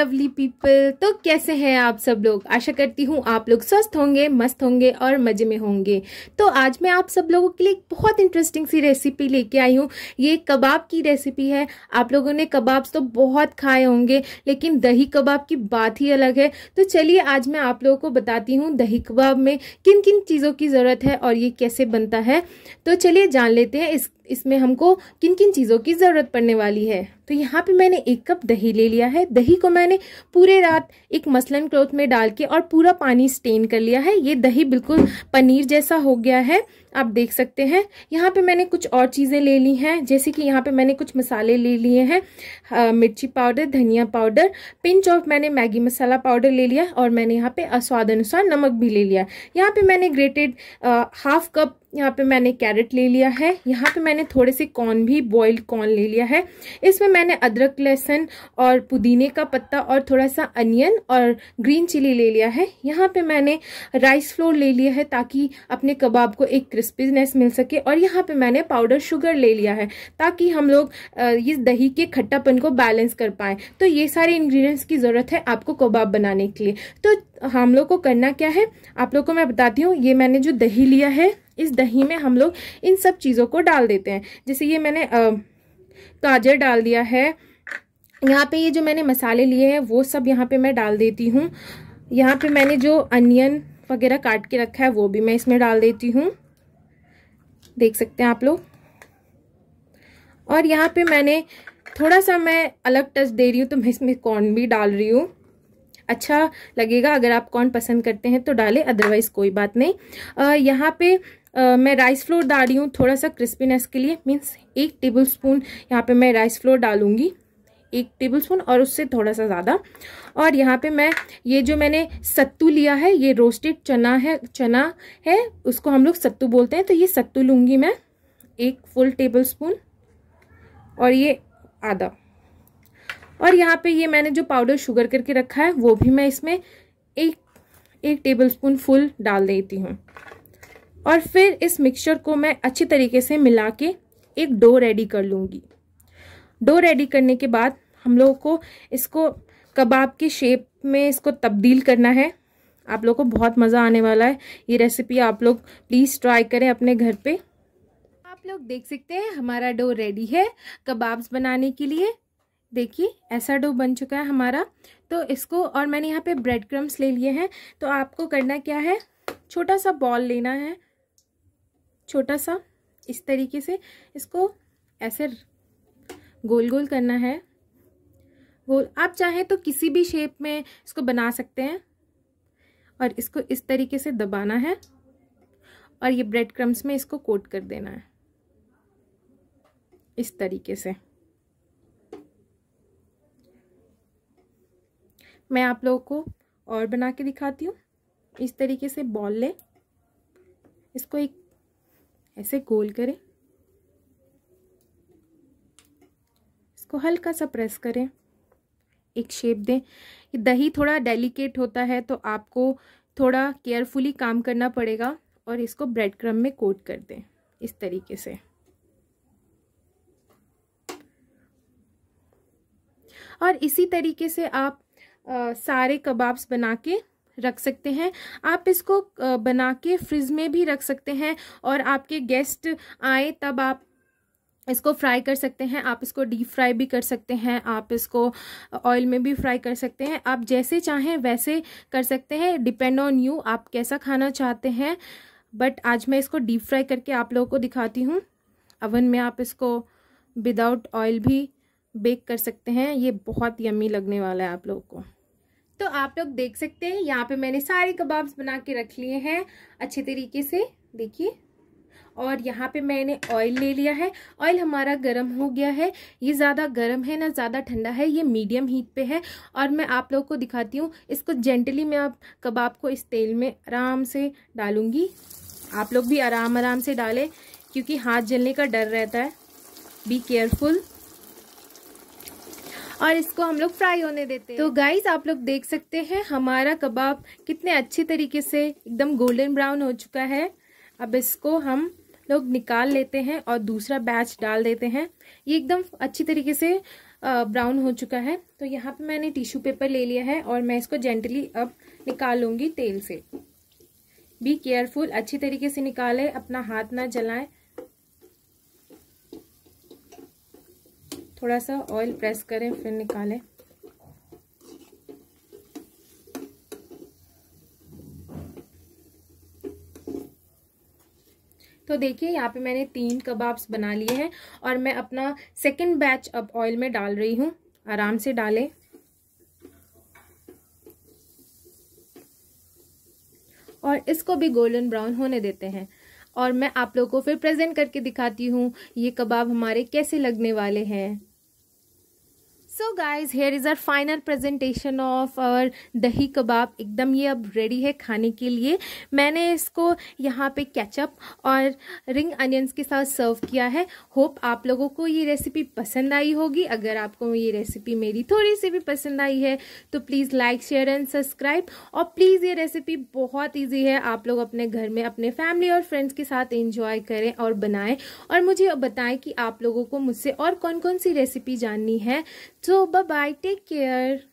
Lovely people तो कैसे हैं आप सब लोग आशा करती हूँ आप लोग स्वस्थ होंगे मस्त होंगे और मज़े में होंगे तो आज मैं आप सब लोगों के लिए एक बहुत इंटरेस्टिंग सी रेसिपी लेके आई हूँ ये कबाब की रेसिपी है आप लोगों ने कबाब्स तो बहुत खाए होंगे लेकिन दही कबाब की बात ही अलग है तो चलिए आज मैं आप लोगों को बताती हूँ दही कबाब में किन किन चीज़ों की ज़रूरत है और ये कैसे बनता है तो चलिए जान लेते हैं इस इसमें हमको किन किन चीज़ों की ज़रूरत पड़ने वाली है तो यहाँ पे मैंने एक कप दही ले लिया है दही को मैंने पूरे रात एक मसलन क्लॉथ में डाल के और पूरा पानी स्टेन कर लिया है ये दही बिल्कुल पनीर जैसा हो गया है आप देख सकते हैं यहाँ पे मैंने कुछ और चीज़ें ले ली हैं जैसे कि यहाँ पे मैंने कुछ मसाले ले लिए हैं मिर्ची पाउडर धनिया पाउडर पिंच ऑफ मैंने मैगी मसाला पाउडर ले लिया और मैंने यहाँ पे स्वाद अनुसार नमक भी ले लिया यहाँ पे मैंने ग्रेटेड हाफ कप यहाँ पे मैंने कैरेट ले लिया है यहाँ पे मैंने थोड़े से कॉर्न भी बॉइल्ड कॉर्न ले लिया है इसमें मैंने अदरक लहसुन और पुदीने का पत्ता और थोड़ा सा अनियन और ग्रीन चिली ले लिया है यहाँ पे मैंने राइस फ्लोर ले लिया है ताकि अपने कबाब को एक क्रिस्पीनेस मिल सके और यहाँ पे मैंने पाउडर शुगर ले लिया है ताकि हम लोग इस दही के खट्टापन को बैलेंस कर पाएँ तो ये सारे इन्ग्रीडियंट्स की ज़रूरत है आपको कबाब बनाने के लिए तो हम लोग को करना क्या है आप लोग को मैं बताती हूँ ये मैंने जो दही लिया है इस दही में हम लोग इन सब चीज़ों को डाल देते हैं जैसे ये मैंने गाजर डाल दिया है यहाँ पे ये जो मैंने मसाले लिए हैं वो सब यहाँ पे मैं डाल देती हूँ यहाँ पे मैंने जो अनियन वगैरह काट के रखा है वो भी मैं इसमें डाल देती हूँ देख सकते हैं आप लोग और यहाँ पे मैंने थोड़ा सा मैं अलग टच दे रही हूँ तो मैं इसमें कॉर्न भी डाल रही हूँ अच्छा लगेगा अगर आप कॉर्न पसंद करते हैं तो डालें अदरवाइज कोई बात नहीं यहाँ पे आ, मैं राइस फ्लोर डाल रही हूँ थोड़ा सा क्रिस्पीनेस के लिए मीन्स एक टेबल स्पून यहाँ पर मैं राइस फ्लोर डालूँगी एक टेबल स्पून और उससे थोड़ा सा ज़्यादा और यहाँ पे मैं ये जो मैंने सत्तू लिया है ये रोस्टेड चना है चना है उसको हम लोग सत्तू बोलते हैं तो ये सत्तू लूँगी मैं एक फुल टेबल स्पून और ये आधा और यहाँ पे ये मैंने जो पाउडर शुगर करके रखा है वो भी मैं इसमें एक एक टेबलस्पून फुल डाल देती हूँ और फिर इस मिक्सचर को मैं अच्छी तरीके से मिला के एक डो रेडी कर लूँगी डो रेडी करने के बाद हम लोगों को इसको कबाब की शेप में इसको तब्दील करना है आप लोगों को बहुत मज़ा आने वाला है ये रेसिपी आप लोग प्लीज़ ट्राई करें अपने घर पर आप लोग देख सकते हैं हमारा डो रेडी है कबाब्स बनाने के लिए देखिए ऐसा डो बन चुका है हमारा तो इसको और मैंने यहाँ पे ब्रेड क्रम्स ले लिए हैं तो आपको करना क्या है छोटा सा बॉल लेना है छोटा सा इस तरीके से इसको ऐसे गोल गोल करना है गोल आप चाहें तो किसी भी शेप में इसको बना सकते हैं और इसको इस तरीके से दबाना है और ये ब्रेड क्रम्स में इसको कोट कर देना है इस तरीके से मैं आप लोगों को और बना के दिखाती हूँ इस तरीके से बॉल लें इसको एक ऐसे गोल करें इसको हल्का सा प्रेस करें एक शेप दें दही थोड़ा डेलिकेट होता है तो आपको थोड़ा केयरफुली काम करना पड़ेगा और इसको ब्रेड क्रम में कोट कर दें इस तरीके से और इसी तरीके से आप सारे कबाब्स बना के रख सकते हैं आप इसको बना के फ्रिज में भी रख सकते हैं और आपके गेस्ट आए तब आप इसको फ्राई कर सकते हैं आप इसको डीप फ्राई भी कर सकते हैं आप इसको ऑयल में भी फ्राई कर सकते हैं आप जैसे चाहें वैसे कर सकते हैं डिपेंड ऑन यू आप कैसा खाना चाहते हैं बट आज मैं इसको डीप फ्राई करके आप लोगों को दिखाती हूँ अवन में आप इसको विदाउट ऑयल भी बेक कर सकते हैं ये बहुत यमी लगने वाला है आप लोगों को तो आप लोग देख सकते हैं यहाँ पे मैंने सारे कबाब्स बना के रख लिए हैं अच्छे तरीके से देखिए और यहाँ पे मैंने ऑयल ले लिया है ऑयल हमारा गर्म हो गया है ये ज़्यादा गर्म है ना ज़्यादा ठंडा है ये मीडियम हीट पे है और मैं आप लोग को दिखाती हूँ इसको जेंटली मैं आप कबाब को इस तेल में आराम से डालूँगी आप लोग भी आराम आराम से डालें क्योंकि हाथ जलने का डर रहता है बी केयरफुल और इसको हम लोग फ्राई होने देते हैं तो गाइस आप लोग देख सकते हैं हमारा कबाब कितने अच्छे तरीके से एकदम गोल्डन ब्राउन हो चुका है अब इसको हम लोग निकाल लेते हैं और दूसरा बैच डाल देते हैं ये एकदम अच्छी तरीके से ब्राउन हो चुका है तो यहाँ पे मैंने टिश्यू पेपर ले लिया है और मैं इसको जेंटली अब निकाल लूँगी तेल से बी केयरफुल अच्छी तरीके से निकालें अपना हाथ ना जलाएं थोड़ा सा ऑयल प्रेस करें फिर निकालें तो देखिए यहाँ पे मैंने तीन कबाब्स बना लिए हैं और मैं अपना सेकंड बैच अब ऑयल में डाल रही हूँ आराम से डालें और इसको भी गोल्डन ब्राउन होने देते हैं और मैं आप लोगों को फिर प्रेजेंट करके दिखाती हूँ ये कबाब हमारे कैसे लगने वाले हैं so guys here is our final presentation of our dahi kabab एकदम ये अब रेडी है खाने के लिए मैंने इसको यहाँ पे कैचअप और रिंग अनियंस के साथ सर्व किया है होप आप लोगों को ये रेसिपी पसंद आई होगी अगर आपको ये रेसिपी मेरी थोड़ी सी भी पसंद आई है तो please like share and subscribe और प्लीज़ ये रेसिपी बहुत ईजी है आप लोग अपने घर में अपने फैमिली और फ्रेंड्स के साथ इंजॉय करें और बनाएं और मुझे बताएं कि आप लोगों को मुझसे और कौन कौन सी रेसिपी जाननी है So bye bye. Take care.